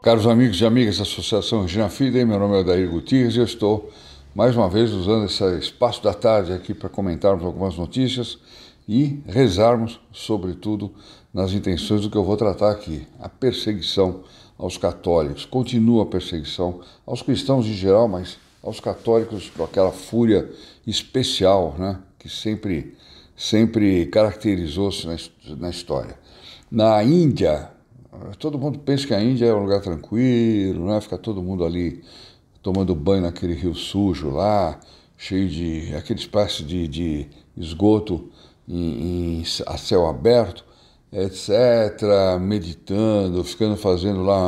Caros amigos e amigas da Associação Regina Fidem, meu nome é Odair Gutierrez e eu estou mais uma vez usando esse espaço da tarde aqui para comentarmos algumas notícias e rezarmos, sobretudo, nas intenções do que eu vou tratar aqui: a perseguição aos católicos. Continua a perseguição aos cristãos em geral, mas aos católicos com aquela fúria especial né, que sempre, sempre caracterizou-se na, história. Na Índia, todo mundo pensa que a Índia é um lugar tranquilo, né? fica todo mundo ali tomando banho naquele rio sujo lá, cheio de aquele espaço de, de esgoto em, a céu aberto, etc., meditando, ficando fazendo lá,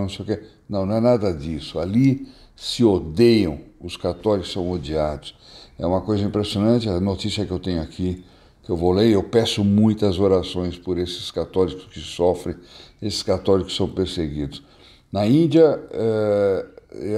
não sei o quê. Não, não é nada disso. Ali se odeiam, os católicos são odiados. É uma coisa impressionante a notícia que eu tenho aqui, que eu vou ler. Eu peço muitas orações por esses católicos que sofrem, esses católicos que são perseguidos. Na Índia, eh, é,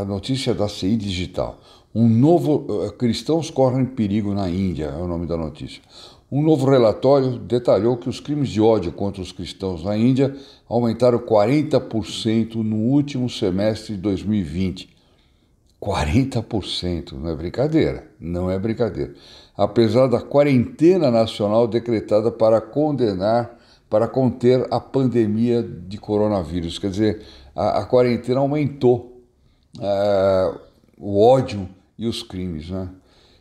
a, notícia da CI Digital. Um novo eh, eh, cristãos correm perigo na Índia, é o nome da notícia. Um novo relatório detalhou que os crimes de ódio contra os cristãos na Índia aumentaram 40% no último semestre de 2020. 40%, não é brincadeira, não é brincadeira. Apesar da quarentena nacional decretada para condenar, para conter a pandemia de coronavírus, quer dizer, a, a quarentena aumentou uh, o ódio e os crimes. Né?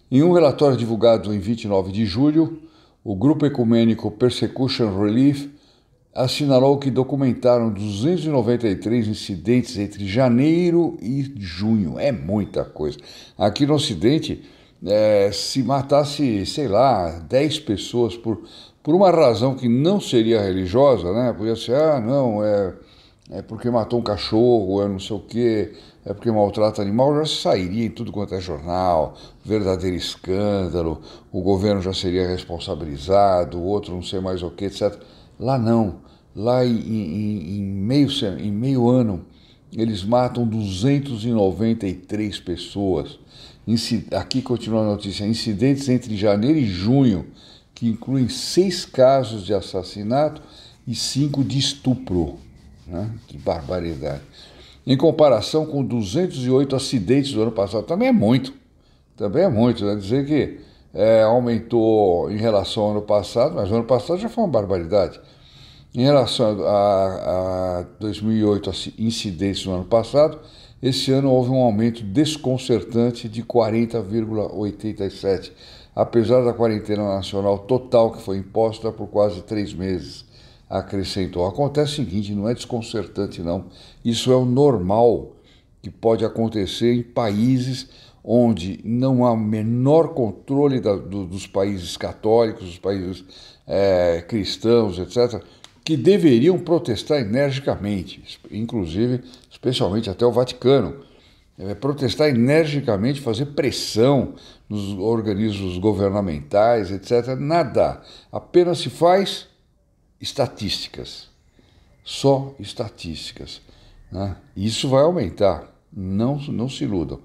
Em um relatório divulgado em 29 de julho, o grupo ecumênico Persecution Relief assinalou que documentaram 293 incidentes entre janeiro e junho. É muita coisa. Aqui no Ocidente, é, se matasse, sei lá, 10 pessoas por, por uma razão que não seria religiosa, né? Podia ser, ah, não, é, é porque matou um cachorro, é não sei o quê é porque maltrata animal já sairia em tudo quanto é jornal, verdadeiro escândalo, o governo já seria responsabilizado, o outro não sei mais o que, etc. Lá não. Lá em, em, em, meio, em meio ano, eles matam 293 pessoas. Aqui continua a notícia: incidentes entre janeiro e junho, que incluem seis casos de assassinato e cinco de estupro. Né? Que barbaridade em comparação com 208 acidentes do ano passado. Também é muito, também é muito, né? Dizer que é, aumentou em relação ao ano passado, mas o ano passado já foi uma barbaridade. Em relação a, a 2008 incidentes no ano passado, esse ano houve um aumento desconcertante de 40,87, apesar da quarentena nacional total que foi imposta por quase três meses acrescentou. Acontece o seguinte, não é desconcertante não. Isso é o normal que pode acontecer em países onde não há menor controle da, do, dos países católicos, dos países é, cristãos, etc., que deveriam protestar energicamente, inclusive, especialmente até o Vaticano, é, protestar energicamente, fazer pressão nos organismos governamentais, etc. Nada. Apenas se faz estatísticas. Só estatísticas. Né? Isso vai aumentar, não, não se iludam.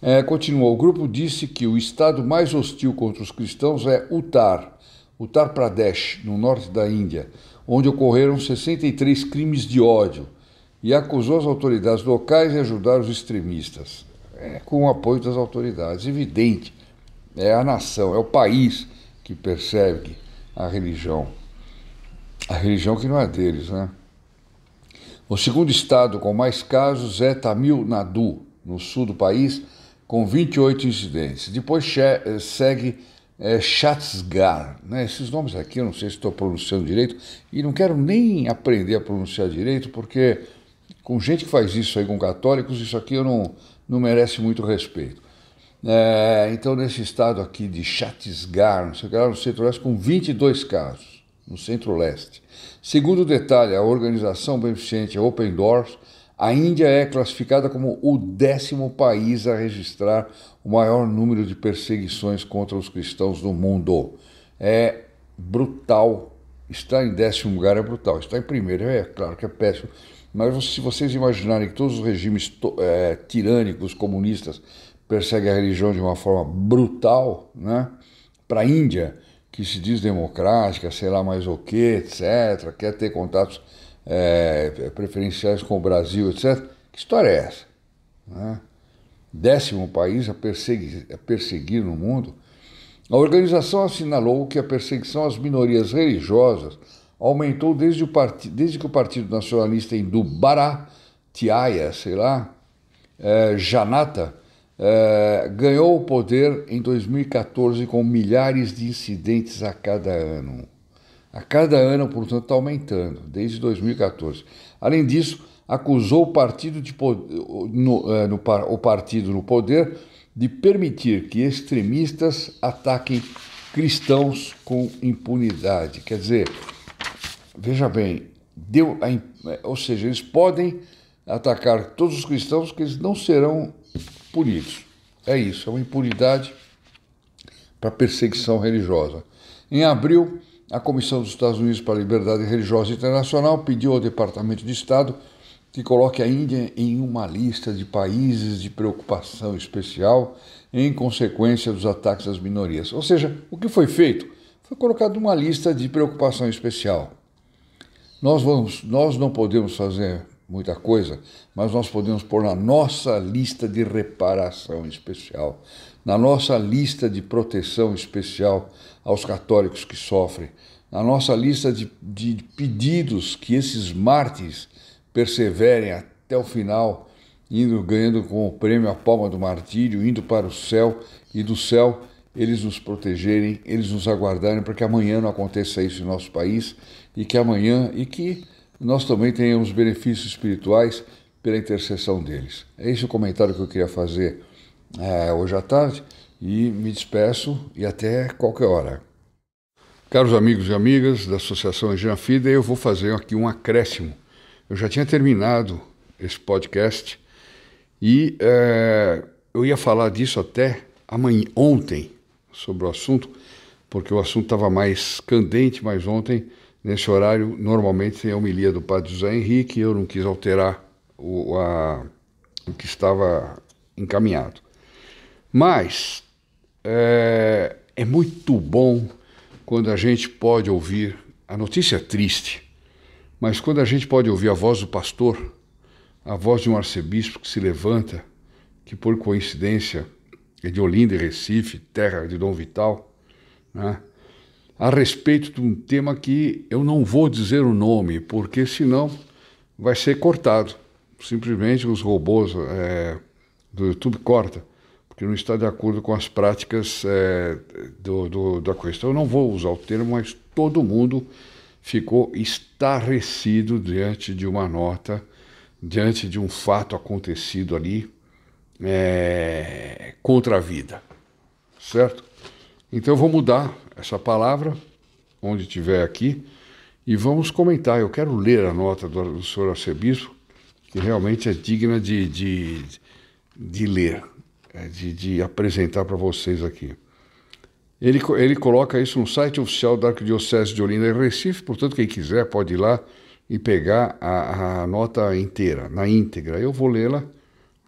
É, continuou, o grupo disse que o estado mais hostil contra os cristãos é Uttar, Uttar Pradesh, no norte da Índia, onde ocorreram 63 crimes de ódio, e acusou as autoridades locais de ajudar os extremistas, é, com o apoio das autoridades. Evidente, é a nação, é o país que persegue a religião a religião que não é deles, né? O segundo estado com mais casos é Tamil Nadu, no sul do país, com 28 incidentes. Depois eh, segue é, Chatsgar. Né? Esses nomes aqui eu não sei se estou pronunciando direito e não quero nem aprender a pronunciar direito, porque com gente que faz isso aí com católicos, isso aqui eu não, não merece muito respeito. É, então, nesse estado aqui de Chatsgar, não sei o que lá, no centro-oeste, com 22 casos no centro-leste. Segundo detalhe, a organização beneficente Open Doors, a Índia é classificada como o décimo país a registrar o maior número de perseguições contra os cristãos no mundo. É brutal. Está em décimo lugar é brutal. Está em primeiro, é claro que é péssimo. Mas se vocês imaginarem que todos os regimes é, tirânicos, comunistas, perseguem a religião de uma forma brutal, né? para a Índia, que se diz democrática, sei lá mais o que, etc., quer ter contatos é, preferenciais com o Brasil, etc. Que história é essa? Né? Décimo país a perseguir, a perseguir no mundo. A organização assinalou que a perseguição às minorias religiosas aumentou desde, o desde que o Partido Nacionalista Hindu Bharatiya, sei lá, é, Janata, é, ganhou o poder em 2014 com milhares de incidentes a cada ano. A cada ano, portanto, está aumentando, desde 2014. Além disso, acusou o partido, de, no, é, no, o partido no poder de permitir que extremistas ataquem cristãos com impunidade. Quer dizer, veja bem, deu a, ou seja, eles podem atacar todos os cristãos que eles não serão punidos. É isso, é uma impunidade para perseguição religiosa. Em abril, a Comissão dos Estados Unidos para a Liberdade Religiosa Internacional pediu ao Departamento de Estado que coloque a Índia em uma lista de países de preocupação especial em consequência dos ataques às minorias. Ou seja, o que foi feito foi colocado uma lista de preocupação especial. Nós, vamos, nós não podemos fazer muita coisa, mas nós podemos pôr na nossa lista de reparação especial, na nossa lista de proteção especial aos católicos que sofrem, na nossa lista de, de pedidos que esses mártires perseverem até o final, indo ganhando com o prêmio a palma do martírio, indo para o céu e do céu eles nos protegerem, eles nos aguardarem para que amanhã não aconteça isso em nosso país e que amanhã e que nós também tenhamos benefícios espirituais pela intercessão deles. É esse o comentário que eu queria fazer é, hoje à tarde e me despeço e até qualquer hora. Caros amigos e amigas da Associação Jean Fida, eu vou fazer aqui um acréscimo. Eu já tinha terminado esse podcast e é, eu ia falar disso até amanhã, ontem, sobre o assunto, porque o assunto estava mais candente, mas ontem Nesse horário, normalmente tem a homilia do padre José Henrique, eu não quis alterar o, a, o que estava encaminhado. Mas é, é muito bom quando a gente pode ouvir a notícia é triste, mas quando a gente pode ouvir a voz do pastor, a voz de um arcebispo que se levanta, que por coincidência é de Olinda e Recife, terra de Dom Vital, né? a respeito de um tema que eu não vou dizer o nome, porque senão vai ser cortado. Simplesmente os robôs é, do YouTube corta, porque não está de acordo com as práticas é, do, do, da questão. Eu não vou usar o termo, mas todo mundo ficou estarrecido diante de uma nota, diante de um fato acontecido ali é, contra a vida, certo? Então eu vou mudar essa palavra, onde tiver aqui, e vamos comentar. Eu quero ler a nota do, do senhor arcebispo, que realmente é digna de, de, de ler, é, de, de apresentar para vocês aqui. Ele, ele coloca isso no site oficial da Arquidiocese de Olinda e Recife, portanto, quem quiser pode ir lá e pegar a, a nota inteira, na íntegra. Eu vou lê-la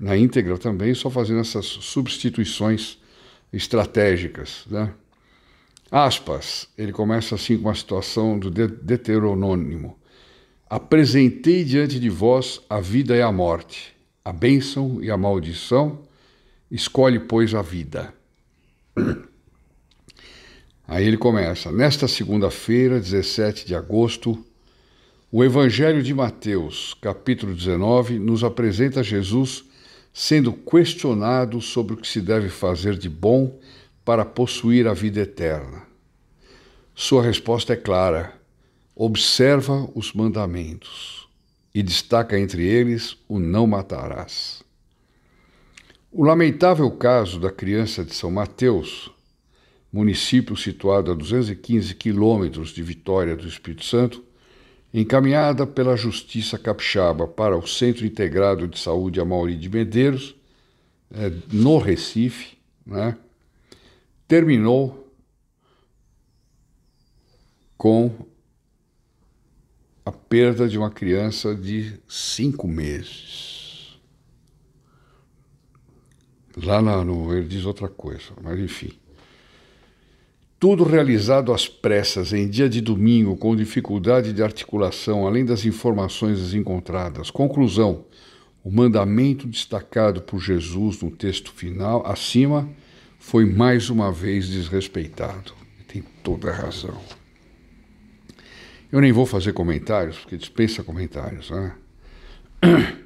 na íntegra também, só fazendo essas substituições estratégicas. Né? Aspas, ele começa assim com a situação do Deuteronônimo. Apresentei diante de vós a vida e a morte, a bênção e a maldição, escolhe, pois, a vida. Aí ele começa: Nesta segunda-feira, 17 de agosto, o Evangelho de Mateus, capítulo 19, nos apresenta Jesus sendo questionado sobre o que se deve fazer de bom para possuir a vida eterna? Sua resposta é clara: observa os mandamentos e destaca entre eles o não matarás. O lamentável caso da criança de São Mateus, município situado a 215 quilômetros de Vitória do Espírito Santo, encaminhada pela Justiça Capixaba para o Centro Integrado de Saúde Amauri de Medeiros, eh, no Recife, né? terminou com a perda de uma criança de cinco meses. Lá no, ele diz outra coisa, mas enfim. Tudo realizado às pressas, em dia de domingo, com dificuldade de articulação, além das informações encontradas. Conclusão: o mandamento destacado por Jesus no texto final, acima, foi mais uma vez desrespeitado. Tem toda a razão. Eu nem vou fazer comentários, porque dispensa comentários. Né?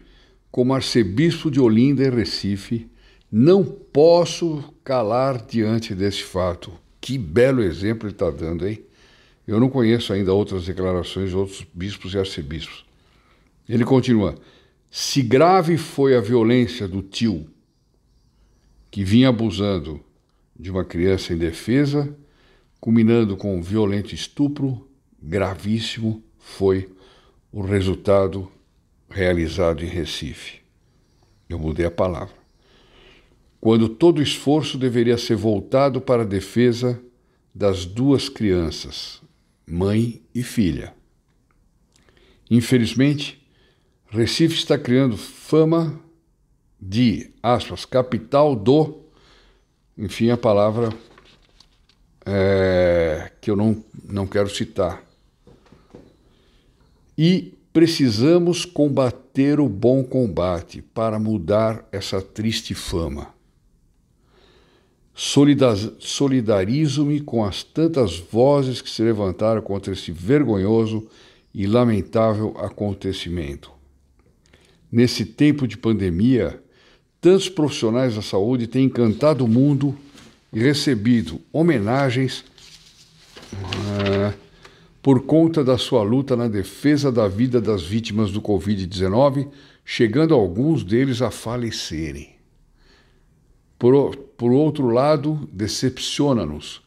Como arcebispo de Olinda e Recife, não posso calar diante desse fato. Que belo exemplo ele está dando, hein? Eu não conheço ainda outras declarações de outros bispos e arcebispos. Ele continua: se grave foi a violência do tio que vinha abusando de uma criança indefesa, culminando com um violento estupro gravíssimo, foi o resultado realizado em Recife. Eu mudei a palavra. Quando todo o esforço deveria ser voltado para a defesa das duas crianças, mãe e filha. Infelizmente, Recife está criando fama de, aspas, capital do, enfim, a palavra é, que eu não, não quero citar. E precisamos combater o bom combate para mudar essa triste fama. Solidarizo-me com as tantas vozes que se levantaram contra esse vergonhoso e lamentável acontecimento. Nesse tempo de pandemia, Tantos profissionais da saúde têm encantado o mundo e recebido homenagens ah, por conta da sua luta na defesa da vida das vítimas do Covid-19, chegando alguns deles a falecerem. Por, por outro lado, decepciona-nos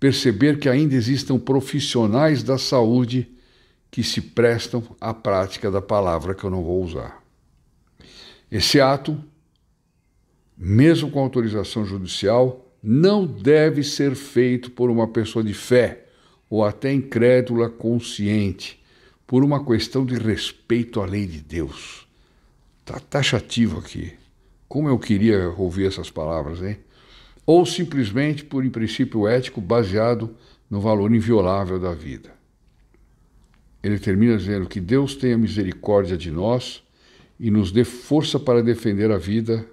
perceber que ainda existam profissionais da saúde que se prestam à prática da palavra que eu não vou usar. Esse ato mesmo com autorização judicial, não deve ser feito por uma pessoa de fé ou até incrédula consciente, por uma questão de respeito à lei de Deus. Está taxativo tá aqui. Como eu queria ouvir essas palavras, hein? Ou simplesmente por um princípio ético baseado no valor inviolável da vida. Ele termina dizendo que Deus tenha misericórdia de nós e nos dê força para defender a vida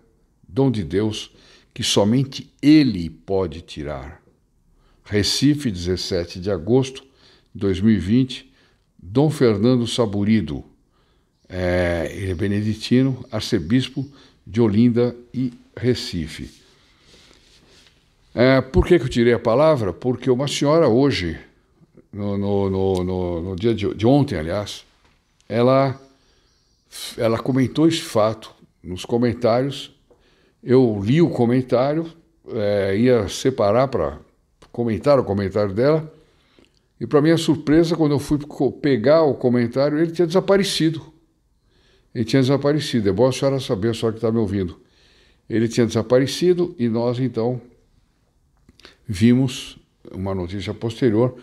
dom de Deus que somente Ele pode tirar. Recife, 17 de agosto de 2020, Dom Fernando Saburido, é, ele é beneditino, arcebispo de Olinda e Recife. É, por que, que eu tirei a palavra? Porque uma senhora hoje, no, no, no, no dia de, de ontem, aliás, ela, ela comentou esse fato nos comentários eu li o comentário, é, ia separar para comentar o comentário dela, e para minha surpresa, quando eu fui pegar o comentário, ele tinha desaparecido. Ele tinha desaparecido, é bom a senhora saber, a senhora que está me ouvindo. Ele tinha desaparecido e nós então vimos uma notícia posterior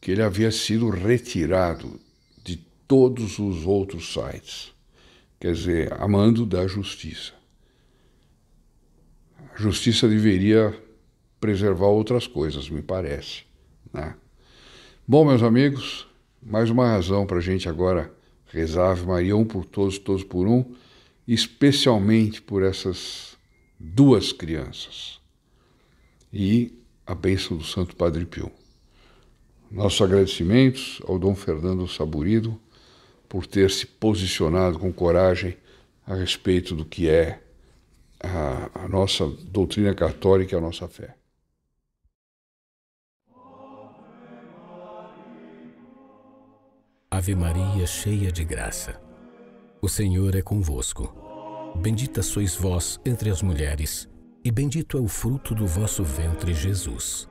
que ele havia sido retirado de todos os outros sites, quer dizer, amando da justiça justiça deveria preservar outras coisas, me parece. Né? Bom, meus amigos, mais uma razão para a gente agora rezar Ave Maria, um por todos, todos por um, especialmente por essas duas crianças e a bênção do Santo Padre Pio. Nossos agradecimentos ao Dom Fernando Saburido por ter se posicionado com coragem a respeito do que é a, a nossa doutrina católica e a nossa fé. Ave Maria, cheia de graça, o Senhor é convosco. Bendita sois vós entre as mulheres, e bendito é o fruto do vosso ventre, Jesus.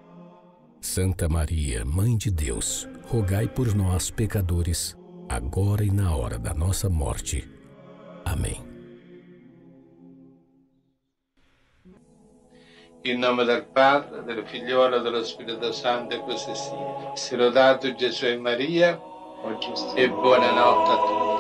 Santa Maria, Mãe de Deus, rogai por nós, pecadores, agora e na hora da nossa morte. Amém. In nome del Padre, del Figliolo e dello Spirito Santo e così sia. Si lodato Gesù e Maria oh, e buonanotte a tutti.